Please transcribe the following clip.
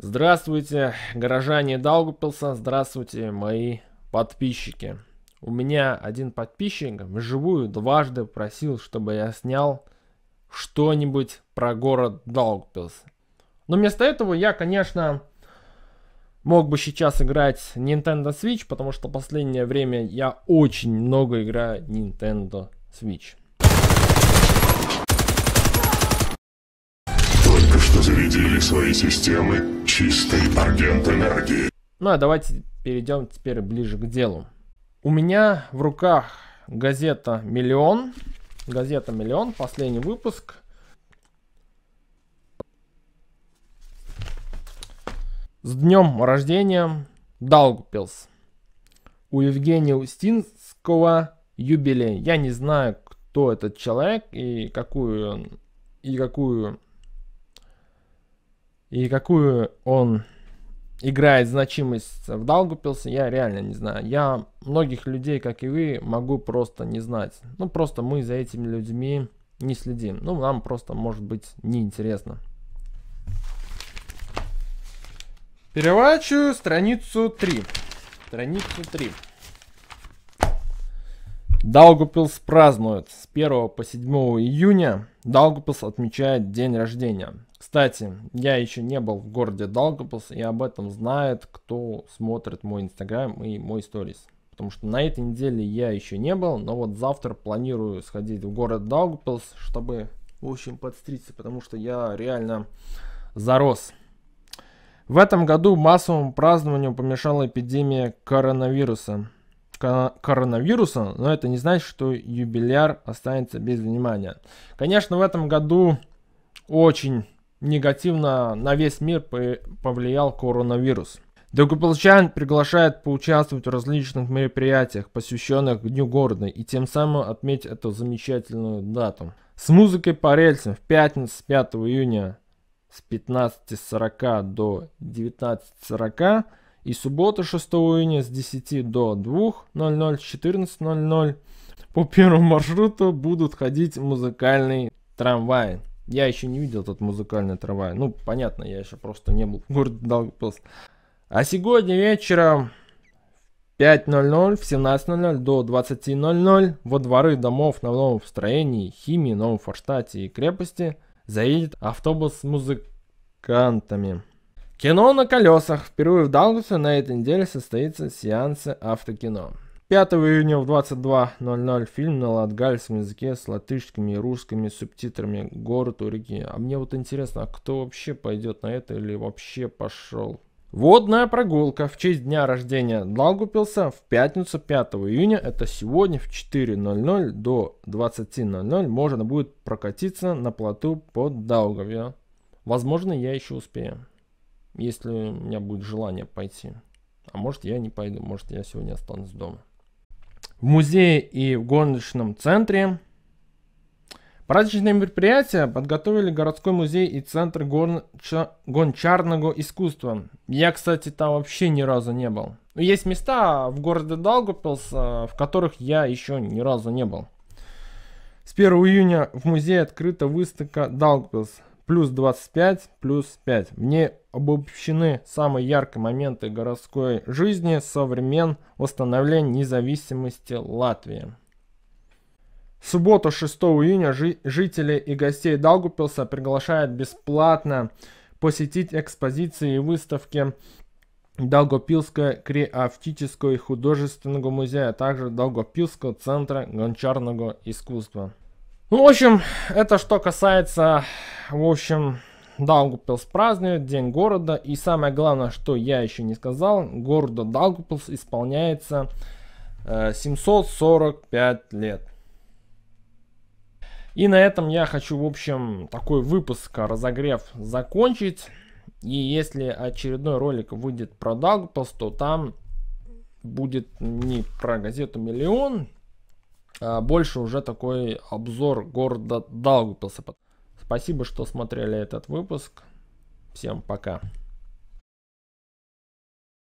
Здравствуйте, горожане Даугупилса, здравствуйте, мои подписчики. У меня один подписчик вживую дважды просил, чтобы я снял что-нибудь про город Даугупилс. Но вместо этого я, конечно, мог бы сейчас играть Nintendo Switch, потому что в последнее время я очень много играю Nintendo Switch. что зарядили свои системы чистой аргент-энергии. Ну а давайте перейдем теперь ближе к делу. У меня в руках газета «Миллион». Газета «Миллион», последний выпуск. С днем рождения, Даугпилс. У Евгения Устинского юбилей. Я не знаю, кто этот человек и какую, и какую и какую он играет значимость в Далгупилсе, я реально не знаю. Я многих людей, как и вы, могу просто не знать. Ну, просто мы за этими людьми не следим. Ну, нам просто, может быть, неинтересно. Переворачиваю страницу 3. Страницу 3. Далгупилс празднует. С 1 по 7 июня Далгупилс отмечает день рождения. Кстати, я еще не был в городе Далгопас, и об этом знает, кто смотрит мой инстаграм и мой сторис. Потому что на этой неделе я еще не был, но вот завтра планирую сходить в город Далгопас, чтобы, в общем, подстричься, потому что я реально зарос. В этом году массовому празднованию помешала эпидемия коронавируса. коронавируса, но это не значит, что юбиляр останется без внимания. Конечно, в этом году очень негативно на весь мир повлиял коронавирус. Дагуполчан приглашает поучаствовать в различных мероприятиях, посвященных Дню города, и тем самым отметить эту замечательную дату. С музыкой по рельсам в пятницу 5 июня с 15.40 до 19.40 и субботу 6 июня с 10 до 2.00 14.00 по первому маршруту будут ходить музыкальные трамваи. Я еще не видел этот музыкальный трамвай. Ну, понятно, я еще просто не был в городе Далгопилс. А сегодня вечером 5.00, в 17.00 до 20.00 во дворы домов на новом строении, химии, новом форштате и крепости заедет автобус с музыкантами. Кино на колесах. Впервые в Далгусе на этой неделе состоится сеансы автокино. 5 июня в 22.00 фильм на латгальском языке с латышскими и русскими субтитрами «Город у реки». А мне вот интересно, а кто вообще пойдет на это или вообще пошел? Водная прогулка в честь дня рождения Далгупилса в пятницу 5 июня, это сегодня в 4.00 до 20.00 можно будет прокатиться на плоту под Даугаве. Возможно, я еще успею, если у меня будет желание пойти. А может, я не пойду, может, я сегодня останусь дома в музее и в гоночном центре. Праздничные мероприятия подготовили городской музей и центр гон... Ча... гончарного искусства. Я, кстати, там вообще ни разу не был. есть места в городе Далгопилс, а, в которых я еще ни разу не был. С 1 июня в музее открыта выставка Далгопилс плюс 25, плюс 5. Мне обобщены самые яркие моменты городской жизни со времен восстановления независимости Латвии. В субботу 6 июня жи- жителей и гостей Далгупилса приглашают бесплатно посетить экспозиции и выставки Долгопилского креатического и художественного музея, а также Далгопилского центра гончарного искусства. Ну, в общем, это что касается в общем, Даугупилс празднует День города. И самое главное, что я еще не сказал, города Даугупилс исполняется 745 э, лет. И на этом я хочу, в общем, такой выпуск а, разогрев закончить. И если очередной ролик выйдет про Даугупилс, то там будет не про газету «Миллион», а больше уже такой обзор города Даугупилса. Спасибо, что смотрели этот выпуск. Всем пока.